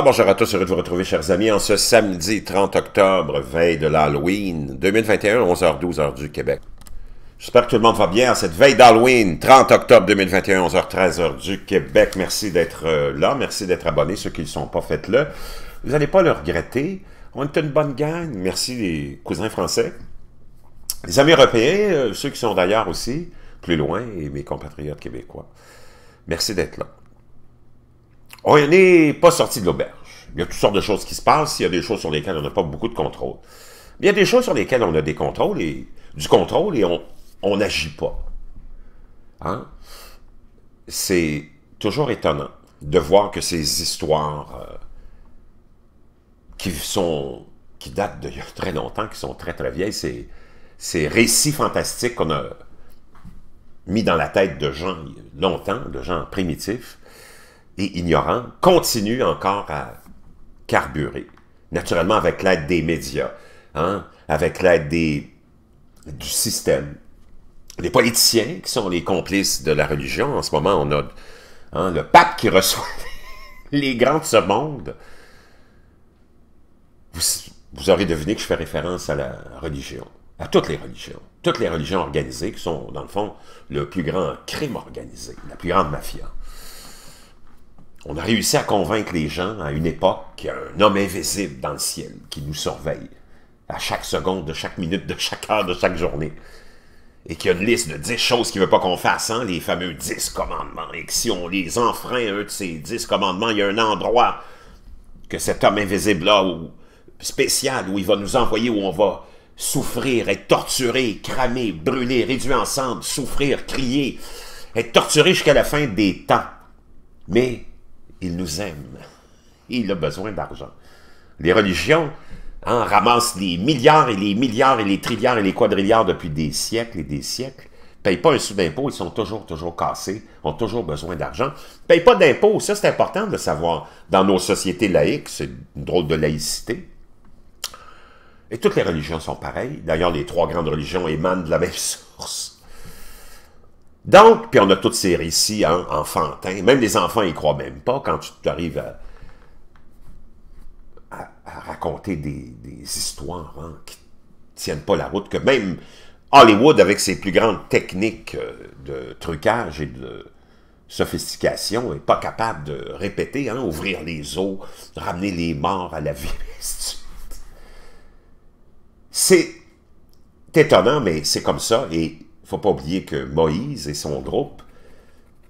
bonjour à tous, heureux de vous retrouver chers amis en ce samedi 30 octobre, veille de l'Halloween 2021, 11h12 h du Québec. J'espère que tout le monde va bien en cette veille d'Halloween, 30 octobre 2021, 11h13 h du Québec. Merci d'être euh, là, merci d'être abonné, ceux qui ne sont pas, faites là. Vous n'allez pas le regretter, on est une bonne gang, merci les cousins français, les amis européens, euh, ceux qui sont d'ailleurs aussi, plus loin, et mes compatriotes québécois. Merci d'être là. On n'est pas sorti de l'auberge. Il y a toutes sortes de choses qui se passent. Il y a des choses sur lesquelles on n'a pas beaucoup de contrôle. Mais il y a des choses sur lesquelles on a des contrôles et du contrôle et on n'agit pas. Hein? C'est toujours étonnant de voir que ces histoires euh, qui sont qui datent d'il très longtemps, qui sont très très vieilles, ces récits fantastiques qu'on a mis dans la tête de gens longtemps, de gens primitifs, et ignorants continuent encore à carburer, naturellement avec l'aide des médias, hein, avec l'aide des du système. Les politiciens qui sont les complices de la religion, en ce moment, on a hein, le pape qui reçoit les grands de ce monde. Vous, vous, aurez deviné que je fais référence à la religion, à toutes les religions. Toutes les religions organisées qui sont, dans le fond, le plus grand crime organisé, la plus grande mafia. On a réussi à convaincre les gens à une époque qu'il y a un homme invisible dans le ciel qui nous surveille à chaque seconde, de chaque minute, de chaque heure, de chaque journée. Et qu'il y a une liste de dix choses qu'il ne veut pas qu'on fasse, hein, les fameux dix commandements. Et que si on les enfreint, un de ces dix commandements, il y a un endroit que cet homme invisible-là, ou spécial, où il va nous envoyer, où on va souffrir, être torturé, cramer, brûler, réduit ensemble, souffrir, crier, être torturé jusqu'à la fin des temps. Mais il nous aime. Il a besoin d'argent. Les religions ramassent les milliards et les milliards et les trilliards et les quadrilliards depuis des siècles et des siècles. Payent pas un sou d'impôt, ils sont toujours, toujours cassés, ont toujours besoin d'argent. Payent pas d'impôt, ça c'est important de savoir. Dans nos sociétés laïques, c'est une drôle de laïcité. Et toutes les religions sont pareilles. D'ailleurs, les trois grandes religions émanent de la même source. Donc, puis on a toutes ces récits hein, enfantins. Même les enfants y croient même pas quand tu arrives à, raconter des, histoires hein, qui tiennent pas la route, que même Hollywood, avec ses plus grandes techniques euh, de trucage et de sophistication, n'est pas capable de répéter, hein, ouvrir les eaux, ramener les morts à la vie. C'est étonnant, mais c'est comme ça. Et faut pas oublier que Moïse et son groupe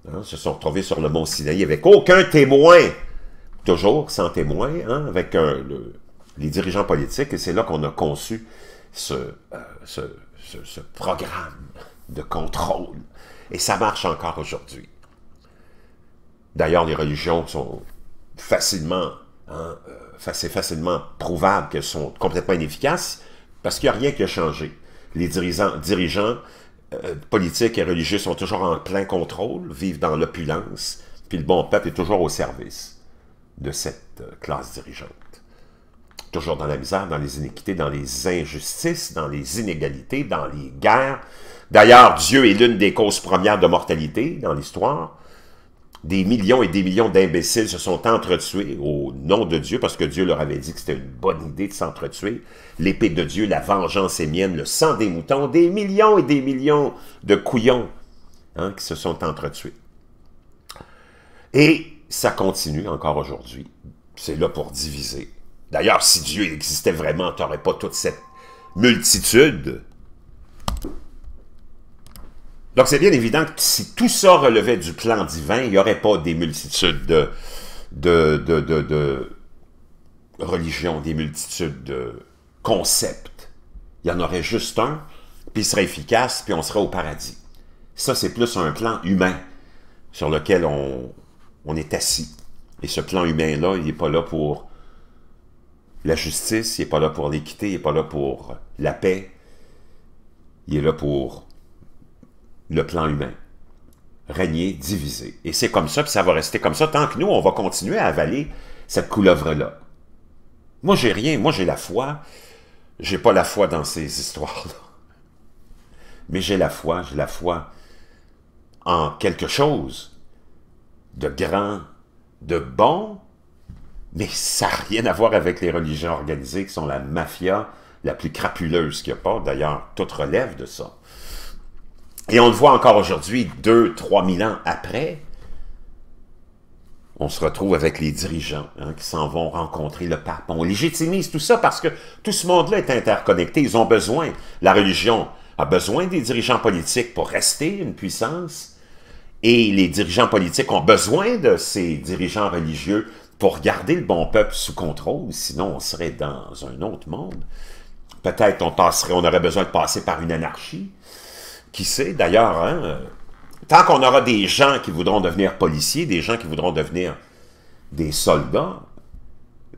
hein, se sont retrouvés sur le mont Sinaï avec aucun témoin, toujours sans témoin, hein, avec les dirigeants politiques, et c'est là qu'on a conçu euh, ce, programme de contrôle. Et ça marche encore aujourd'hui. D'ailleurs, les religions sont facilement, hein, euh, c'est facilement prouvable qu'elles sont complètement inefficaces parce qu'il n'y a rien qui a changé. Les dirigeants euh, politiques et religieux sont toujours en plein contrôle, vivent dans l'opulence, puis le bon peuple est toujours au service de cette euh, classe dirigeante. Toujours dans la misère, dans les iniquités, dans les injustices, dans les inégalités, dans les guerres. D'ailleurs, Dieu est l'une des causes premières de mortalité dans l'histoire des millions et des millions d'imbéciles se sont entretués au nom de Dieu parce que Dieu leur avait dit que c'était une bonne idée de s'entretuer. L'épée de Dieu, la vengeance est mienne, le sang des moutons, des millions et des millions de couillons hein, qui se sont entretués. Et ça continue encore aujourd'hui. C'est là pour diviser. D'ailleurs, si Dieu existait vraiment, tu n'aurais pas toute cette multitude donc, c'est bien évident que si tout ça relevait du plan divin, il n'y aurait pas des multitudes de, de, de, religions, des multitudes de concepts. Il y en aurait juste un, puis il serait efficace, puis on serait au paradis. Ça, c'est plus un plan humain sur lequel on, on est assis. Et ce plan humain-là, il n'est pas là pour la justice, il n'est pas là pour l'équité, il n'est pas là pour la paix. Il est là pour le plan humain. Régner, diviser. Et c'est comme ça, que ça va rester comme ça tant que nous, on va continuer à avaler cette couleuvre-là. Moi, j'ai rien. Moi, j'ai la foi. J'ai pas la foi dans ces histoires-là. Mais j'ai la foi, j'ai la foi en quelque chose de grand, de bon, mais ça n'a rien à voir avec les religions organisées qui sont la mafia la plus crapuleuse qu'il n'y a pas. D'ailleurs, tout relève de ça. Et on le voit encore aujourd'hui, deux, trois mille ans après, on se retrouve avec les dirigeants hein, qui s'en vont rencontrer le pape. On légitimise tout ça parce que tout ce monde-là est interconnecté. Ils ont besoin. La religion a besoin des dirigeants politiques pour rester une puissance. Et les dirigeants politiques ont besoin de ces dirigeants religieux pour garder le bon peuple sous contrôle. Sinon, on serait dans un autre monde. Peut-être on passerait, on aurait besoin de passer par une anarchie. Qui sait, d'ailleurs, hein, tant qu'on aura des gens qui voudront devenir policiers, des gens qui voudront devenir des soldats,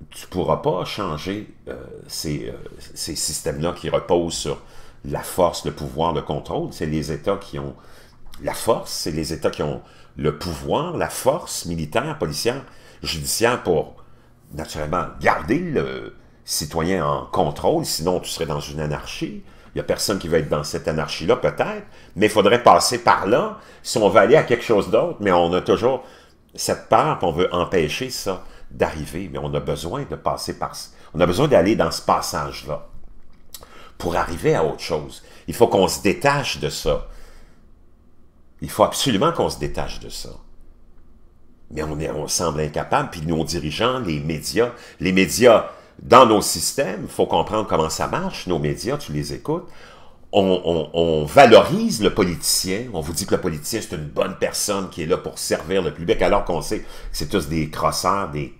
tu ne pourras pas changer euh, ces, euh, ces systèmes-là qui reposent sur la force, le pouvoir, le contrôle. C'est les États qui ont la force, c'est les États qui ont le pouvoir, la force militaire, policière, judiciaire pour, naturellement, garder le citoyen en contrôle, sinon tu serais dans une anarchie. Il n'y a personne qui va être dans cette anarchie-là, peut-être, mais il faudrait passer par là si on veut aller à quelque chose d'autre, mais on a toujours cette peur on veut empêcher ça d'arriver, mais on a besoin de passer par... On a besoin d'aller dans ce passage-là pour arriver à autre chose. Il faut qu'on se détache de ça. Il faut absolument qu'on se détache de ça. Mais on, est, on semble incapable, puis nos dirigeants, les médias, les médias dans nos systèmes, il faut comprendre comment ça marche, nos médias, tu les écoutes. On, valorise le politicien, on vous dit que le politicien c'est une bonne personne qui est là pour servir le public, alors qu'on sait que c'est tous des crosseurs, des,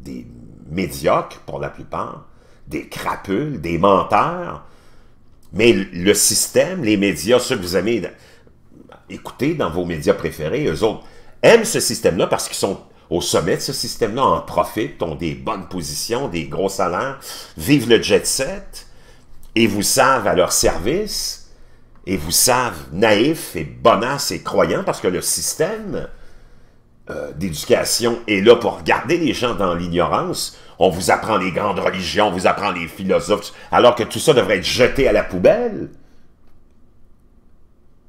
des médiocres pour la plupart, des crapules, des menteurs. Mais le système, les médias, ceux que vous aimez écouter dans vos médias préférés, eux autres aiment ce système-là parce qu'ils sont au sommet de ce système-là, en profitent, ont des bonnes positions, des gros salaires, vivent le jet set, et vous savent à leur service, et vous savent naïfs et bonasses et croyants, parce que le système euh, d'éducation est là pour garder les gens dans l'ignorance. On vous apprend les grandes religions, on vous apprend les philosophes, alors que tout ça devrait être jeté à la poubelle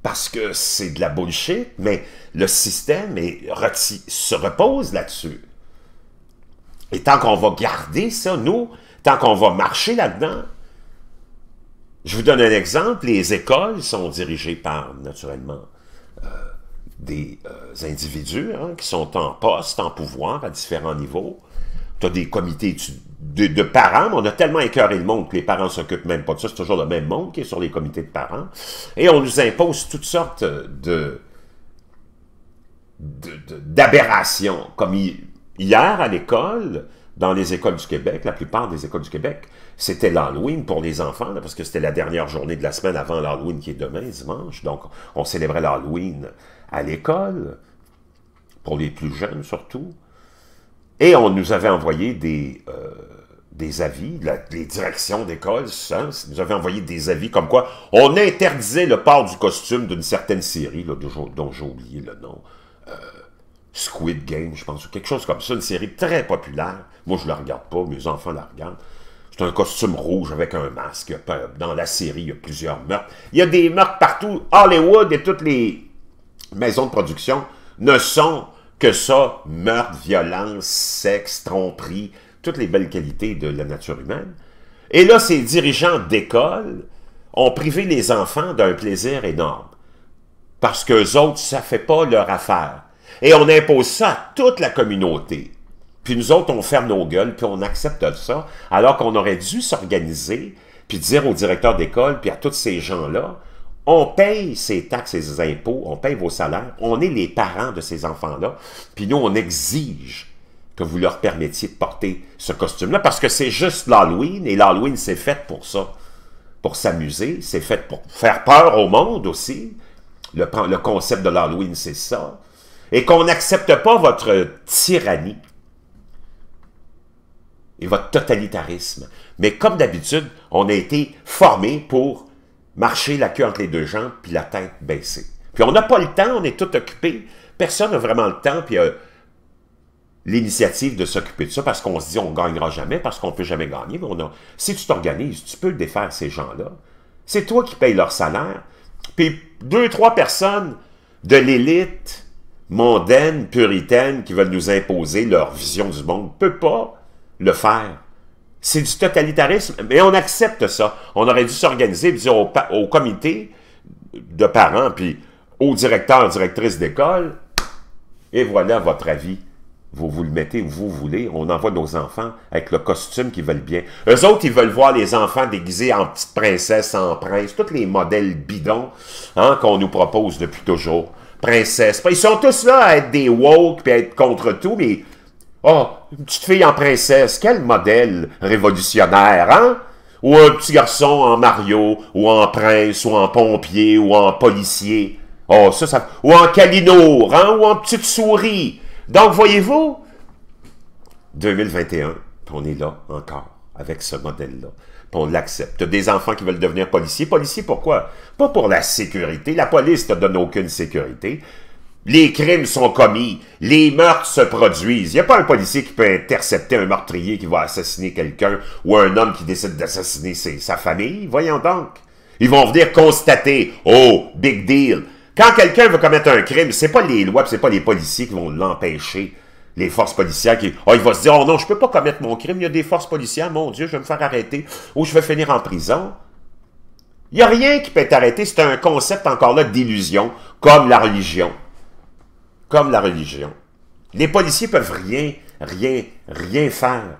parce que c'est de la bullshit, mais le système se repose là-dessus. Et tant qu'on va garder ça, nous, tant qu'on va marcher là-dedans, je vous donne un exemple, les écoles sont dirigées par, naturellement, euh, des euh, individus hein, qui sont en poste, en pouvoir, à différents niveaux. Tu as des comités de, parents, mais on a tellement écœuré le monde que les parents s'occupent même pas de ça. C'est toujours le même monde qui est sur les comités de parents. Et on nous impose toutes sortes de d'aberrations. Comme hier à l'école, dans les écoles du Québec, la plupart des écoles du Québec, c'était l'Halloween pour les enfants, parce que c'était la dernière journée de la semaine avant l'Halloween qui est demain, dimanche. Donc, on célébrait l'Halloween à l'école, pour les plus jeunes surtout. Et on nous avait envoyé des... Euh, des avis, les directions d'école nous avaient envoyé des avis comme quoi on interdisait le port du costume d'une certaine série, dont j'ai oublié le nom, euh, Squid Game, je pense, ou quelque chose comme ça, une série très populaire. Moi, je ne la regarde pas, mes enfants la regardent. C'est un costume rouge avec un masque. Euh, dans la série, il y a plusieurs meurtres. Il y a des meurtres partout. Hollywood et toutes les maisons de production ne sont que ça, Meurtres, violence, sexe, tromperie, toutes les belles qualités de la nature humaine. Et là, ces dirigeants d'école ont privé les enfants d'un plaisir énorme. Parce qu'eux autres, ça fait pas leur affaire. Et on impose ça à toute la communauté. Puis nous autres, on ferme nos gueules, puis on accepte ça, alors qu'on aurait dû s'organiser, puis dire au directeur d'école, puis à tous ces gens-là, on paye ces taxes et ces impôts, on paye vos salaires, on est les parents de ces enfants-là, puis nous, on exige que vous leur permettiez de porter ce costume-là, parce que c'est juste l'Halloween, et l'Halloween, c'est fait pour ça, pour s'amuser, c'est fait pour faire peur au monde aussi. Le, concept de l'Halloween, c'est ça. Et qu'on n'accepte pas votre tyrannie et votre totalitarisme. Mais comme d'habitude, on a été formé pour marcher la queue entre les deux jambes puis la tête baissée. Puis on n'a pas le temps, on est tout occupé. Personne n'a vraiment le temps, puis euh, l'initiative de s'occuper de ça parce qu'on se dit on gagnera jamais, parce qu'on ne peut jamais gagner. Mais on si tu t'organises, tu peux défaire ces gens-là. C'est toi qui payes leur salaire. Puis deux, trois personnes de l'élite mondaine, puritaine, qui veulent nous imposer leur vision du monde, ne peuvent pas le faire. C'est du totalitarisme, mais on accepte ça. On aurait dû s'organiser dire au, comité de parents, puis aux directeurs, directrice d'école, et voilà votre avis. Vous vous le mettez où vous voulez. On envoie nos enfants avec le costume qu'ils veulent bien. Eux autres, ils veulent voir les enfants déguisés en petites princesses, en princes, tous les modèles bidons hein, qu'on nous propose depuis toujours. Princesse. Ils sont tous là à être des woke puis à être contre tout, mais... Oh, une petite fille en princesse, quel modèle révolutionnaire, hein? Ou un petit garçon en Mario, ou en prince, ou en pompier, ou en policier. Oh, ça, ça... Ou en calinour, hein? Ou en petite souris. Donc, voyez-vous, 2021, on est là encore avec ce modèle-là. on l'accepte. des enfants qui veulent devenir policiers. Policiers, pourquoi? Pas pour la sécurité. La police ne te donne aucune sécurité. Les crimes sont commis. Les meurtres se produisent. Il n'y a pas un policier qui peut intercepter un meurtrier qui va assassiner quelqu'un ou un homme qui décide d'assassiner sa famille. Voyons donc. Ils vont venir constater, oh, big deal, quand quelqu'un veut commettre un crime, c'est pas les lois, c'est pas les policiers qui vont l'empêcher. Les forces policières qui... Oh, il va se dire, oh non, je peux pas commettre mon crime, il y a des forces policières, mon Dieu, je vais me faire arrêter, ou je vais finir en prison. Il n'y a rien qui peut arrêté, c'est un concept encore là d'illusion, comme la religion. Comme la religion. Les policiers peuvent rien, rien, rien faire.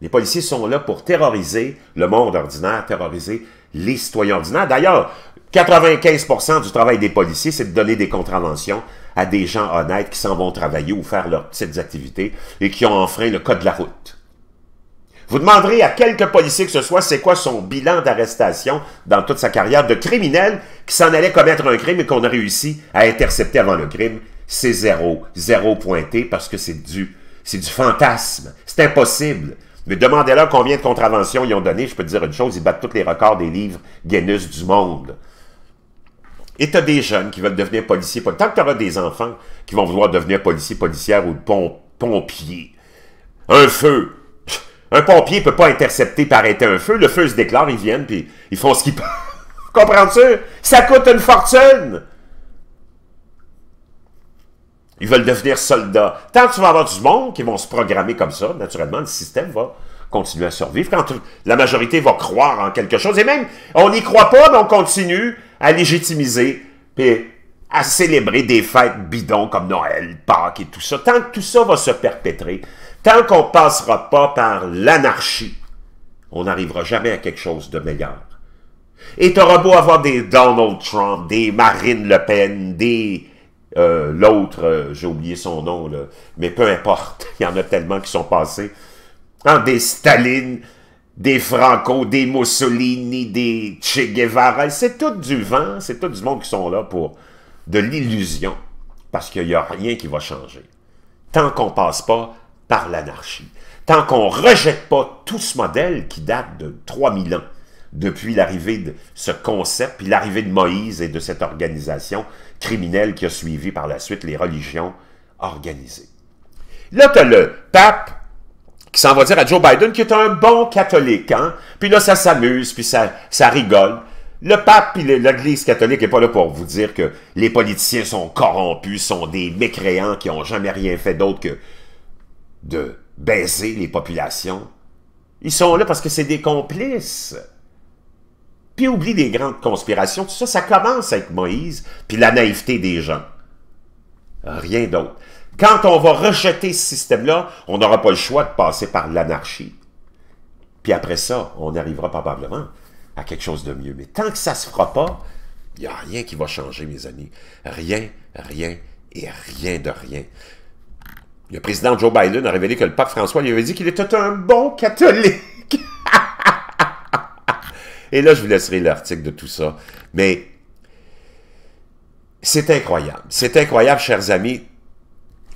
Les policiers sont là pour terroriser le monde ordinaire, terroriser les citoyens ordinaires. D'ailleurs, 95 du travail des policiers, c'est de donner des contraventions à des gens honnêtes qui s'en vont travailler ou faire leurs petites activités et qui ont enfreint le code de la route. Vous demanderez à quelques policiers que ce soit, c'est quoi son bilan d'arrestation dans toute sa carrière de criminel qui s'en allait commettre un crime et qu'on a réussi à intercepter avant le crime. C'est zéro. Zéro pointé parce que c'est du, c'est du fantasme. C'est impossible. Mais demandez-leur combien de contraventions ils ont donné. Je peux dire une chose, ils battent tous les records des livres Guinness du monde. Et tu as des jeunes qui veulent devenir policiers. Tant que tu auras des enfants qui vont vouloir devenir policiers, policières ou pompiers. Un feu. Un pompier ne peut pas intercepter par arrêter un feu. Le feu se déclare, ils viennent, puis ils font ce qu'ils peuvent. Comprends-tu? Ça coûte une fortune! Ils veulent devenir soldats. Tant que tu vas avoir du monde qui vont se programmer comme ça, naturellement, le système va continuer à survivre. Quand la majorité va croire en quelque chose, et même, on n'y croit pas, mais on continue à légitimiser, et à célébrer des fêtes bidons comme Noël, Pâques et tout ça. Tant que tout ça va se perpétrer, tant qu'on passera pas par l'anarchie, on n'arrivera jamais à quelque chose de meilleur. Et auras beau avoir des Donald Trump, des Marine Le Pen, des... Euh, l'autre, euh, j'ai oublié son nom, mais peu importe, il y en a tellement qui sont passés. Hein, des Stalines, des Franco, des Mussolini, des Che Guevara. C'est tout du vent, c'est tout du monde qui sont là pour de l'illusion. Parce qu'il n'y a rien qui va changer. Tant qu'on ne passe pas par l'anarchie. Tant qu'on ne rejette pas tout ce modèle qui date de 3000 ans, depuis l'arrivée de ce concept, puis l'arrivée de Moïse et de cette organisation criminelle qui a suivi par la suite les religions organisées. Là, tu as le pape qui s'en va dire à Joe Biden qu'il est un bon catholique. Hein? Puis là, ça s'amuse, puis ça, ça rigole. Le pape et l'Église catholique n'est pas là pour vous dire que les politiciens sont corrompus, sont des mécréants qui n'ont jamais rien fait d'autre que de baiser les populations. Ils sont là parce que c'est des complices. Puis oublie les grandes conspirations, tout ça, ça commence avec Moïse, puis la naïveté des gens. Rien d'autre. Quand on va rejeter ce système-là, on n'aura pas le choix de passer par l'anarchie. Puis après ça, on arrivera probablement à quelque chose de mieux. Mais tant que ça ne se fera pas, il n'y a rien qui va changer, mes amis. Rien, rien et rien de rien. Le président Joe Biden a révélé que le pape François lui avait dit qu'il était un bon catholique. et là, je vous laisserai l'article de tout ça. Mais c'est incroyable. C'est incroyable, chers amis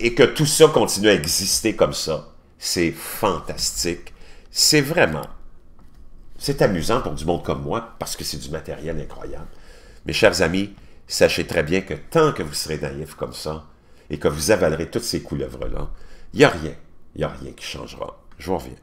et que tout ça continue à exister comme ça, c'est fantastique. C'est vraiment... C'est amusant pour du monde comme moi, parce que c'est du matériel incroyable. Mes chers amis, sachez très bien que tant que vous serez naïfs comme ça, et que vous avalerez toutes ces couleuvres-là, il n'y a rien, il n'y a rien qui changera. Je vous reviens.